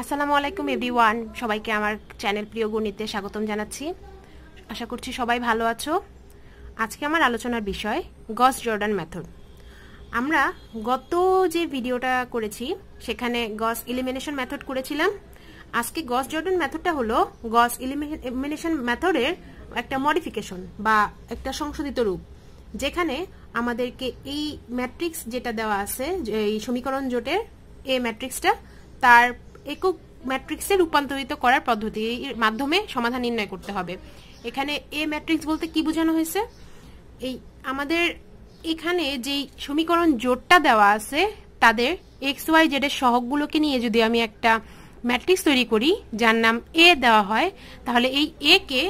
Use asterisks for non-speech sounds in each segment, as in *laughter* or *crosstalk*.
আসসালামু আলাইকুম এভরিওয়ান সবাইকে আমার চ্যানেল প্রিয় গণিতে স্বাগতম জানাচ্ছি আশা করছি সবাই ভালো আছো আজকে আমার আলোচনার বিষয় গস জর্ডান মেথড আমরা গত যে ভিডিওটা করেছি সেখানে গস ইলিমিনেশন মেথড করেছিলাম আজকে গস জর্ডান মেথডটা হলো গস ইলিমিনেশন মেথডের একটা মডিফিকেশন বা একটা সংশোধিত রূপ যেখানে আমাদেরকে এই ম্যাট্রিক্স যেটা দেওয়া আছে এই সমীকরণ জোটের এ ম্যাট্রিক্সটা তার একক ম্যাট্রিক্সে রূপান্তরিত করার পদ্ধতি মাধ্যমে সমাধান নির্ণয় করতে হবে এখানে এ ম্যাট্রিক্স বলতে কি বোঝানো হয়েছে এই আমাদের এখানে যেই সমীকরণ জোটটা দেওয়া আছে তাদের এক্স ওয়াই এর সহগগুলোকে নিয়ে যদি আমি একটা ম্যাট্রিক্স তৈরি করি যার নাম এ দেওয়া হয় তাহলে এই এ কে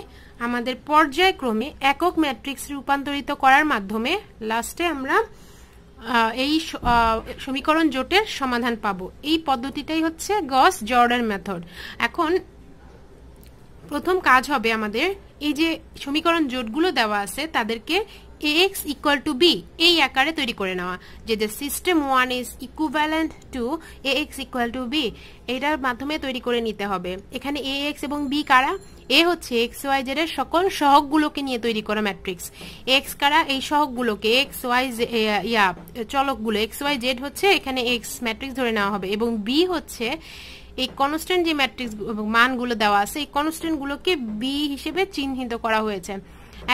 আমাদের পর্যায়ক্রমে একক ম্যাট্রিক্স রূপান্তরিত করার মাধ্যমে লাস্টে আমরা এই সমীকরণ জোটের সমাধান পাবো এই পদ্ধতিটাই হচ্ছে গস জর্ডার মেথড এখন প্রথম কাজ হবে আমাদের এই যে সমীকরণ জোটগুলো দেওয়া আছে তাদেরকে এক্স ইকুয়াল টু বি এই আকারে তৈরি করে নেওয়া যে যে system one is equivalent to A X equal to B এটার মাধ্যমে তৈরি করে নিতে হবে এখানে এ এক্স এবং বি কারা এ হচ্ছে এক্স ওয়াই জেড এর সকল সহগগুলোকে নিয়ে তৈরি করা ম্যাট্রিক্স এক্স কারা এই সহগগুলোকে এক্স ওয়াই ইয়া চলকগুলো এক্স ওয়াই জেড হচ্ছে এখানে এক্স ম্যাট্রিক্স ধরে নেওয়া হবে এবং বি হচ্ছে এই কনস্ট্যান্ট যে ম্যাট্রিক্স মানগুলো দেওয়া আছে এই কনস্ট্যান্টগুলোকে বি হিসেবে চিহ্নিত করা হয়েছে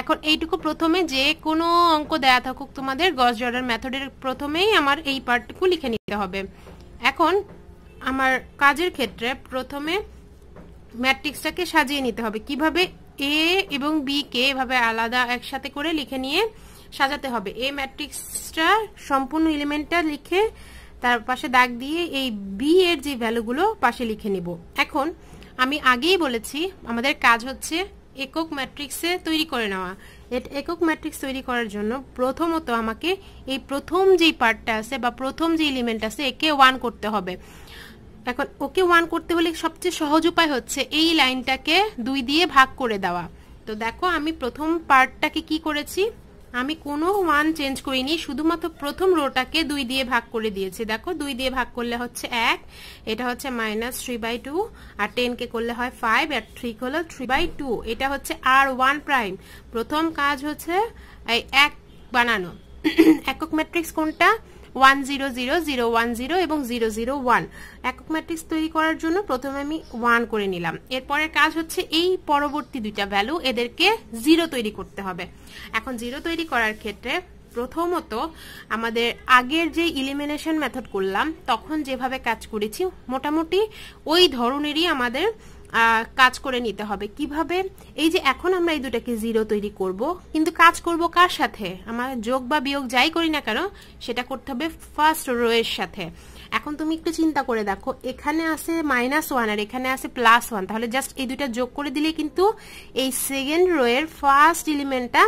এখন এইটুকু প্রথমে যে কোনো অঙ্ক দেয়া থাকুক তোমাদের গস জর্ডার মেথডের প্রথমেই আমার এই পার্টটুকু লিখে নিতে হবে এখন আমার কাজের ক্ষেত্রে প্রথমে ম্যাট্রিক্সটাকে সাজিয়ে নিতে হবে কিভাবে এ এবং বি কে এভাবে আলাদা একসাথে করে লিখে নিয়ে সাজাতে হবে এ ম্যাট্রিক্সটা সম্পূর্ণ এলিমেন্টটা লিখে তার পাশে দাগ দিয়ে এই বি এর যে ভ্যালুগুলো পাশে লিখে নিব এখন আমি আগেই বলেছি আমাদের কাজ হচ্ছে একক ম্যাট্রিক্সে তৈরি করে নেওয়া এটা একক ম্যাট্রিক্স তৈরি করার জন্য প্রথমত আমাকে এই প্রথম যেই পার্টটা আছে বা প্রথম যে এলিমেন্ট আছে একে ওয়ান করতে হবে এখন ওকে ওয়ান করতে হলে সবচেয়ে সহজ উপায় হচ্ছে এই লাইনটাকে দুই দিয়ে ভাগ করে দেওয়া তো দেখো আমি প্রথম পার্টটাকে কি করেছি আমি কোনো ওয়ান চেঞ্জ করিনি শুধুমাত্র প্রথম রোটাকে দুই দিয়ে ভাগ করে দিয়েছি দেখো দুই দিয়ে ভাগ করলে হচ্ছে এক এটা হচ্ছে মাইনাস থ্রি বাই টু আর টেনকে করলে হয় ফাইভ আর থ্রি হলো থ্রি বাই টু এটা হচ্ছে আর ওয়ান প্রাইম প্রথম কাজ হচ্ছে এক বানানো *coughs* একক ম্যাট্রিক্স কোনটা one zero zero zero one zero এবং জিরো জিরো ওয়ান একক ম্যাট্রিক্স তৈরি করার জন্য প্রথমে আমি ওয়ান করে নিলাম এরপরের কাজ হচ্ছে এই পরবর্তী দুইটা ভ্যালু এদেরকে জিরো তৈরি করতে হবে এখন জিরো তৈরি করার ক্ষেত্রে প্রথমত আমাদের আগের যে ইলিমিনেশন মেথড করলাম তখন যেভাবে কাজ করেছি মোটামুটি ওই ধরনেরই আমাদের কাজ করে নিতে হবে কিভাবে এই যে এখন আমরা এই দুটাকে জিরো তৈরি করব কিন্তু কাজ করব কার সাথে আমার যোগ বা বিয়োগ যাই করি না কেন সেটা করতে হবে ফার্স্ট রো এর সাথে এখন তুমি একটু চিন্তা করে দেখো এখানে আছে মাইনাস ওয়ান আর এখানে আছে প্লাস ওয়ান তাহলে জাস্ট এই দুটা যোগ করে দিলে কিন্তু এই সেকেন্ড রো এর ফার্স্ট এলিমেন্টটা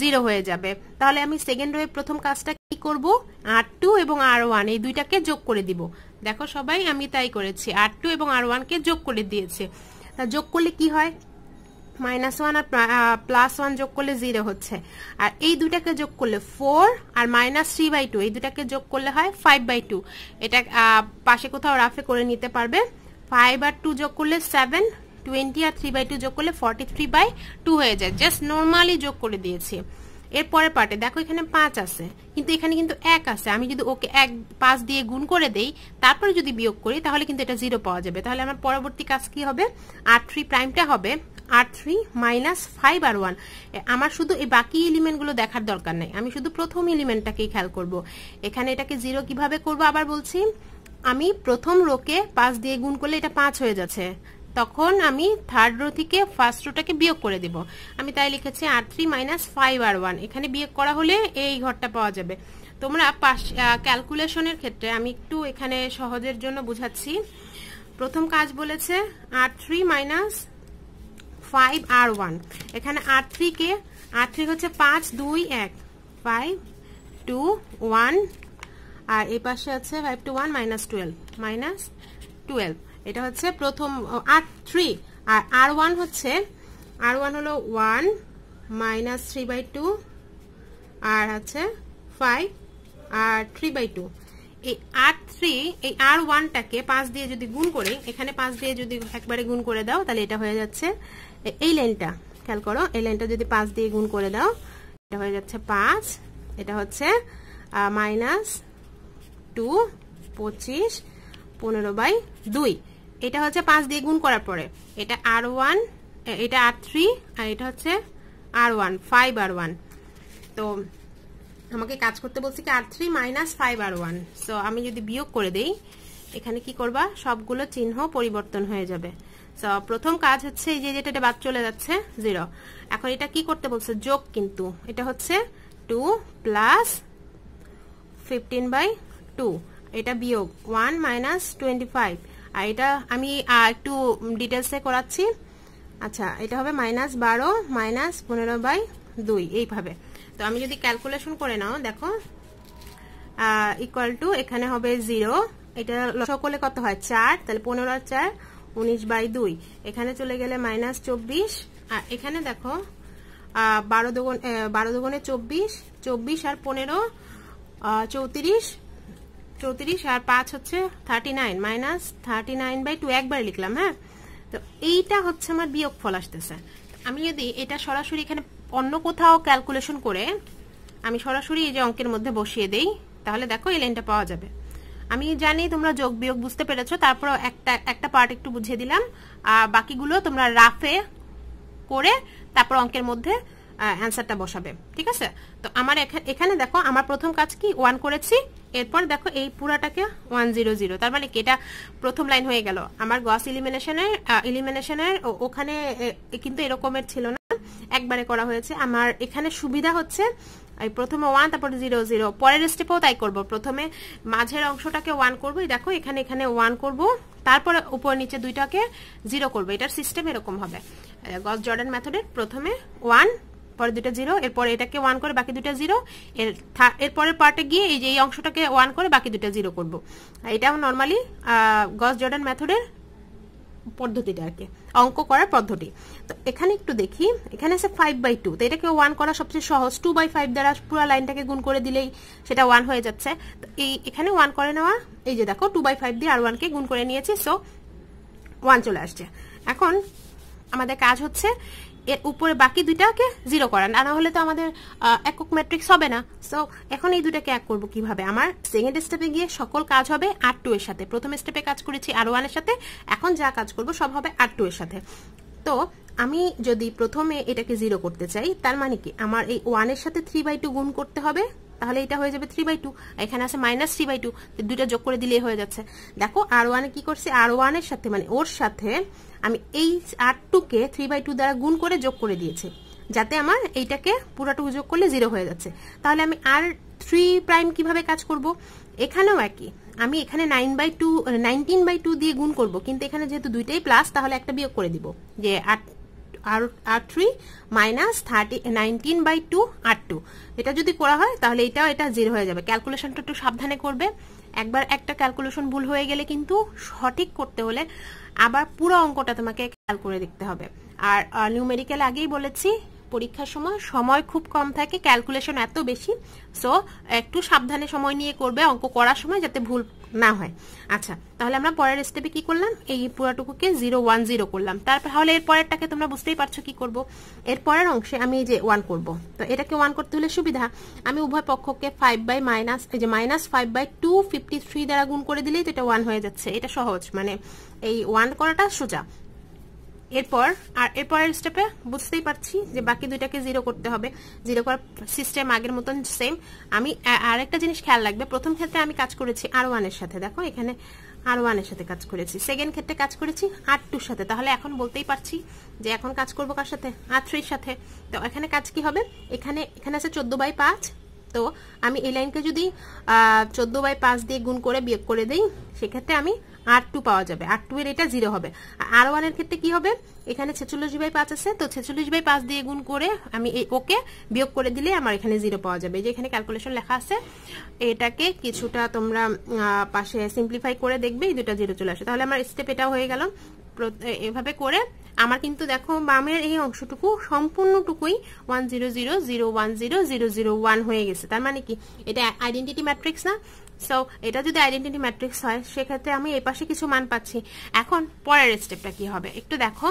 জিরো হয়ে যাবে তাহলে আমি সেকেন্ড রো এর প্রথম কাজটা কি করব আর টু এবং আর ওয়ান এই দুইটাকে যোগ করে দিব দেখো সবাই আমি তাই করেছি আর টু এবং আর ওয়ানকে যোগ করে দিয়েছে যোগ করলে কি হয় মাইনাস ওয়ান আর প্লাস ওয়ান যোগ করলে জিরো হচ্ছে আর এই দুটাকে যোগ করলে ফোর আর মাইনাস থ্রি বাই টু এই দুটাকে যোগ করলে হয় ফাইভ বাই টু এটা পাশে কোথাও রাফে করে নিতে পারবে ফাইভ আর টু যোগ করলে সেভেন টোয়েন্টি আর থ্রি বাই টু যোগ করলে ফর্টি থ্রি বাই টু হয়ে যায় জাস্ট নর্মালি যোগ করে দিয়েছি এর পার্টে দেখো এখানে পাঁচ আছে কিন্তু এখানে কিন্তু এক আছে আমি যদি ওকে এক পাঁচ দিয়ে গুণ করে দেই তারপরে যদি বিয়োগ করি তাহলে কিন্তু এটা জিরো পাওয়া যাবে তাহলে আমার পরবর্তী কাজ কি হবে আর থ্রি প্রাইমটা হবে আর থ্রি মাইনাস ফাইভ আর ওয়ান আমার শুধু এই বাকি এলিমেন্টগুলো দেখার দরকার নেই আমি শুধু প্রথম এলিমেন্টটাকেই খেয়াল করব। এখানে এটাকে জিরো কিভাবে করব আবার বলছি আমি প্রথম রোকে পাঁচ দিয়ে গুণ করলে এটা পাঁচ হয়ে যাচ্ছে তখন আমি থার্ড রো থেকে ফার্স্ট রোটাকে বিয়োগ করে দেব আমি তাই লিখেছি আর থ্রি মাইনাস ফাইভ আর ওয়ান এখানে বিয়োগ করা হলে এই ঘরটা পাওয়া যাবে তোমরা পাশ ক্যালকুলেশনের ক্ষেত্রে আমি একটু এখানে সহজের জন্য বুঝাচ্ছি প্রথম কাজ বলেছে আর থ্রি মাইনাস ফাইভ আর ওয়ান এখানে আর থ্রিকে আর থ্রি হচ্ছে পাঁচ দুই এক ফাইভ টু ওয়ান আর এই পাশে আছে five two one minus twelve minus twelve এটা হচ্ছে প্রথম আর থ্রি আর আর ওয়ান হচ্ছে আর ওয়ান হলো one minus three by two আর হচ্ছে ফাইভ আর থ্রি বাই টু এই আর থ্রি এই আর ওয়ানটাকে পাঁচ দিয়ে যদি গুণ করি এখানে পাঁচ দিয়ে যদি একবারে গুণ করে দাও তাহলে এটা হয়ে যাচ্ছে এই লাইনটা খেয়াল করো এই লাইনটা যদি পাঁচ দিয়ে গুণ করে দাও এটা হয়ে যাচ্ছে পাঁচ এটা হচ্ছে মাইনাস টু পঁচিশ পনেরো বাই দুই এটা হচ্ছে পাঁচ দিয়ে গুণ করার পরে এটা আর ওয়ান এটা আর থ্রি আর এটা হচ্ছে আর ওয়ান ফাইভ আর ওয়ান তো আমাকে কাজ করতে বলছি কি আর থ্রি মাইনাস ফাইভ আর ওয়ান সো আমি যদি বিয়োগ করে দেই এখানে কি করবা সবগুলো চিহ্ন পরিবর্তন হয়ে যাবে সো প্রথম কাজ হচ্ছে এই যে যেটা এটা বাদ চলে যাচ্ছে জিরো এখন এটা কি করতে বলছে যোগ কিন্তু এটা হচ্ছে two plus fifteen by two এটা বিয়োগ ওয়ান মাইনাস টোয়েন্টি ফাইভ আর এটা আমি একটু ডিটেলসে করাচ্ছি আচ্ছা এটা হবে মাইনাস বারো মাইনাস পনেরো বাই দুই এইভাবে তো আমি যদি ক্যালকুলেশন করে নাও দেখো ইকুয়াল টু এখানে হবে জিরো এটা সকলে কত হয় চার তাহলে পনেরো আর চার উনিশ বাই দুই এখানে চলে গেলে মাইনাস চব্বিশ আর এখানে দেখো বারো দুগুণ বারো দুগুণে চব্বিশ চব্বিশ আর পনেরো চৌত্রিশ চৌত্রিশ আর পাঁচ হচ্ছে thirty nine minus thirty nine by two একবার লিখলাম হ্যাঁ তো এইটা হচ্ছে আমার বিয়োগ ফল আসতেছে আমি যদি এটা সরাসরি এখানে অন্য কোথাও ক্যালকুলেশন করে আমি সরাসরি এই যে অঙ্কের মধ্যে বসিয়ে দেই তাহলে দেখো এই লাইনটা পাওয়া যাবে আমি জানি তোমরা যোগ বিয়োগ বুঝতে পেরেছ তারপর একটা একটা পার্ট একটু বুঝিয়ে দিলাম আর বাকিগুলো তোমরা রাফে করে তারপর অঙ্কের মধ্যে অ্যান্সারটা বসাবে ঠিক আছে তো আমার এখানে দেখো আমার প্রথম কাজ কি ওয়ান করেছি এরপর দেখো এই পুরাটাকে ওয়ান জিরো জিরো তার মানে এটা প্রথম লাইন হয়ে গেল আমার গস ইলিমিনেশনের ইলিমিনেশনের ওখানে কিন্তু এরকমের ছিল না একবারে করা হয়েছে আমার এখানে সুবিধা হচ্ছে প্রথমে ওয়ান তারপর জিরো জিরো পরের স্টেপেও তাই করব প্রথমে মাঝের অংশটাকে ওয়ান করবো দেখো এখানে এখানে ওয়ান করব তারপরে উপর নিচে দুইটাকে জিরো করবো এটার সিস্টেম এরকম হবে গস জর্ডান মেথডের প্রথমে ওয়ান পরে দুটা জিরো এরপরে এটাকে ওয়ান করে বাকি দুটা জিরো এর এরপরের পার্টে গিয়ে এই যে এই অংশটাকে ওয়ান করে বাকি দুটা জিরো করব এটা নর্মালি গস জর্ডান মেথডের পদ্ধতিটা আর কি অঙ্ক করার পদ্ধতি তো এখানে একটু দেখি এখানে আছে ফাইভ বাই টু তো এটাকে ওয়ান করা সবচেয়ে সহজ টু বাই ফাইভ দ্বারা পুরো লাইনটাকে গুণ করে দিলেই সেটা ওয়ান হয়ে যাচ্ছে তো এই এখানে ওয়ান করে নেওয়া এই যে দেখো টু বাই ফাইভ দিয়ে আর ওয়ানকে গুণ করে নিয়েছি সো ওয়ান চলে আসছে এখন আমাদের কাজ হচ্ছে এর উপরে বাকি দুইটাকে জিরো করান আর হলে তো আমাদের একক ম্যাট্রিক্স হবে না সো এখন এই দুটাকে এক করব কিভাবে আমার সেকেন্ড স্টেপে গিয়ে সকল কাজ হবে আর টু এর সাথে প্রথম স্টেপে কাজ করেছি আর ওয়ানের সাথে এখন যা কাজ করব সব হবে আর টু এর সাথে তো আমি যদি প্রথমে এটাকে জিরো করতে চাই তার মানে কি আমার এই ওয়ানের সাথে থ্রি বাই টু গুণ করতে হবে তাহলে এটা হয়ে যাবে থ্রি বাই টু এখানে আছে মাইনাস থ্রি বাই টু দুইটা যোগ করে দিলেই হয়ে যাচ্ছে দেখো আর ওয়ানে কি করছে আর ওয়ানের সাথে মানে ওর সাথে আমি এই আর টুকে থ্রি বাই টু দ্বারা গুণ করে যোগ করে দিয়েছে যাতে আমার এইটাকে পুরাটুকু যোগ করলে জিরো হয়ে যাচ্ছে তাহলে আমি আর থ্রি প্রাইম কিভাবে কাজ করব এখানেও একই আমি এখানে nine by two nineteen by two দিয়ে গুণ করব কিন্তু এখানে যেহেতু দুইটাই প্লাস তাহলে একটা বিয়োগ করে দিব যে আট আর আর three minus thirty nineteen by two আর টু এটা যদি করা হয় তাহলে এটাও এটা জিরো হয়ে যাবে ক্যালকুলেশনটা একটু সাবধানে করবে একবার একটা ক্যালকুলেশন ভুল হয়ে গেলে কিন্তু সঠিক করতে হলে আবার পুরো অঙ্কটা তোমাকে খেয়াল করে দেখতে হবে আর নিউমেরিক্যাল আগেই বলেছি পরীক্ষার সময় সময় খুব কম থাকে ক্যালকুলেশন এত বেশি সো একটু সাবধানে সময় নিয়ে করবে অঙ্ক করার সময় যাতে ভুল না হয় আচ্ছা তাহলে আমরা পরের স্টেপে কি করলাম এই পুরাটুকুকে জিরো ওয়ান জিরো করলাম তাহলে এর পরেরটাকে তোমরা বুঝতেই পারছো কি করব এর পরের অংশে আমি এই যে ওয়ান করব তো এটাকে ওয়ান করতে হলে সুবিধা আমি উভয় পক্ষকে ফাইভ বাই মাইনাস এই যে minus five by two fifty three দ্বারা গুণ করে দিলেই তো এটা ওয়ান হয়ে যাচ্ছে এটা সহজ মানে এই ওয়ান করাটা সোজা এরপর আর এরপরের স্টেপে বুঝতেই পারছি যে বাকি দুইটাকে জিরো করতে হবে জিরো করার সিস্টেম আগের মতন সেম আমি আর একটা জিনিস খেয়াল রাখবে প্রথম ক্ষেত্রে আমি কাজ করেছি আর ওয়ানের সাথে দেখো এখানে আর ওয়ানের সাথে কাজ করেছি সেকেন্ড ক্ষেত্রে কাজ করেছি আর টুর সাথে তাহলে এখন বলতেই পারছি যে এখন কাজ করবো কার সাথে আর থ্রির সাথে তো এখানে কাজ কি হবে এখানে এখানে আছে চোদ্দো বাই পাঁচ তো আমি এই লাইনকে যদি চোদ্দো বাই পাঁচ দিয়ে গুণ করে বিয়োগ করে দিই সেক্ষেত্রে আমি আর টু পাওয়া যাবে আর টু এর এটা জিরো হবে আর ওয়ান এর ক্ষেত্রে কি হবে এখানে ছেচল্লিশ বাই পাঁচ আছে তো ছেচল্লিশ বাই পাঁচ দিয়ে গুণ করে আমি ওকে বিয়োগ করে দিলে আমার এখানে জিরো পাওয়া যাবে যে এখানে ক্যালকুলেশন লেখা আছে এটাকে কিছুটা তোমরা পাশে সিম্পলিফাই করে দেখবে এই দুটা জিরো চলে আসে তাহলে আমার স্টেপ এটাও হয়ে গেল এভাবে করে আমার কিন্তু দেখো বামের এই অংশটুকু সম্পূর্ণটুকুই one zero zero zero one zero zero zero one হয়ে গেছে তার মানে কি এটা আইডেন্টিটি ম্যাট্রিক্স না সো এটা যদি আইডেন্টিটি ম্যাট্রিক্স হয় সেক্ষেত্রে আমি এই পাশে কিছু মান পাচ্ছি এখন পরের স্টেপটা কি হবে একটু দেখো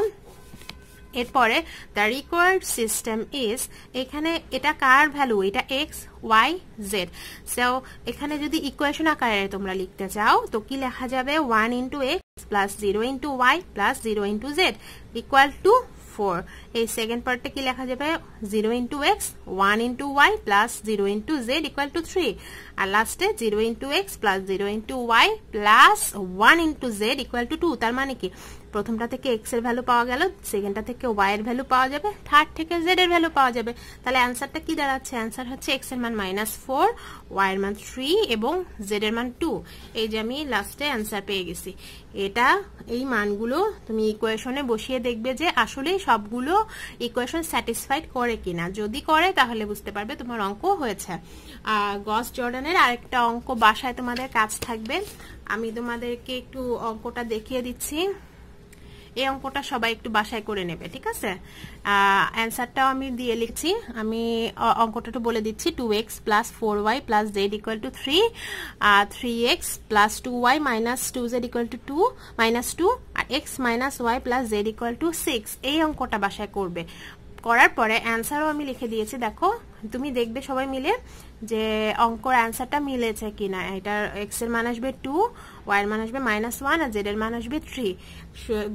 এরপরে দ্য রিকোয়ার্ড সিস্টেম ইজ এখানে এটা কার ভ্যালু এটা এক্স ওয়াই জেড সো এখানে যদি ইকুয়েশন আকারে তোমরা লিখতে চাও তো কি লেখা যাবে one into x plus zero into y plus zero into z equal to four এই সেকেন্ড পার্টটা কি লেখা যাবে zero into x one into y plus zero into z equal to three আর লাস্টে zero into x plus zero into y plus one into z equal to two তার মানে কি প্রথমটা থেকে এক্স এর ভ্যালু পাওয়া গেল সেকেন্ডটা থেকে ওয়াই এর ভ্যালু পাওয়া যাবে থার্ড থেকে জেড এর ভ্যালু পাওয়া যাবে তাহলে অ্যান্সারটা কি দাঁড়াচ্ছে অ্যান্সার হচ্ছে এক্স এর মান মাইনাস ফোর ওয়াই এর মান থ্রি এবং জেড এর মান টু এই যে আমি লাস্টে অ্যান্সার পেয়ে গেছি এটা এই মানগুলো তুমি ইকুয়েশনে বসিয়ে দেখবে যে আসলে সবগুলো ইকুয়েশন স্যাটিসফাইড করে কিনা যদি করে তাহলে বুঝতে পারবে তোমার অঙ্ক হয়েছে গস জর্ডানের আরেকটা অঙ্ক বাসায় তোমাদের কাজ থাকবে আমি তোমাদেরকে একটু অঙ্কটা দেখিয়ে দিচ্ছি এই অঙ্কটা সবাই একটু বাসায় করে নেবে ঠিক আছে অ্যান্সারটাও আমি দিয়ে লিখছি আমি অঙ্কটা একটু বলে দিচ্ছি two x plus four y plus z equal to three আর three x plus two y minus two z equal to two minus two আর x minus y plus z equal to six এই অঙ্কটা বাসায় করবে করার পরে অ্যান্সারও আমি লিখে দিয়েছি দেখো তুমি দেখবে সবাই মিলে যে অঙ্কর অ্যান্সারটা মিলেছে কিনা এটার এক্স এর মান আসবে টু ওয়াই এর মান আসবে মাইনাস ওয়ান আর জেড এর মান আসবে থ্রি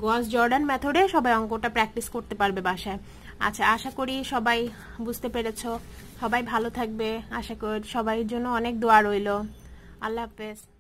গস জর্ডান মেথডে সবাই অঙ্কটা প্র্যাকটিস করতে পারবে বাসায় আচ্ছা আশা করি সবাই বুঝতে পেরেছ সবাই ভালো থাকবে আশা করি সবাই জন্য অনেক দোয়া রইল আল্লাহ হাফেজ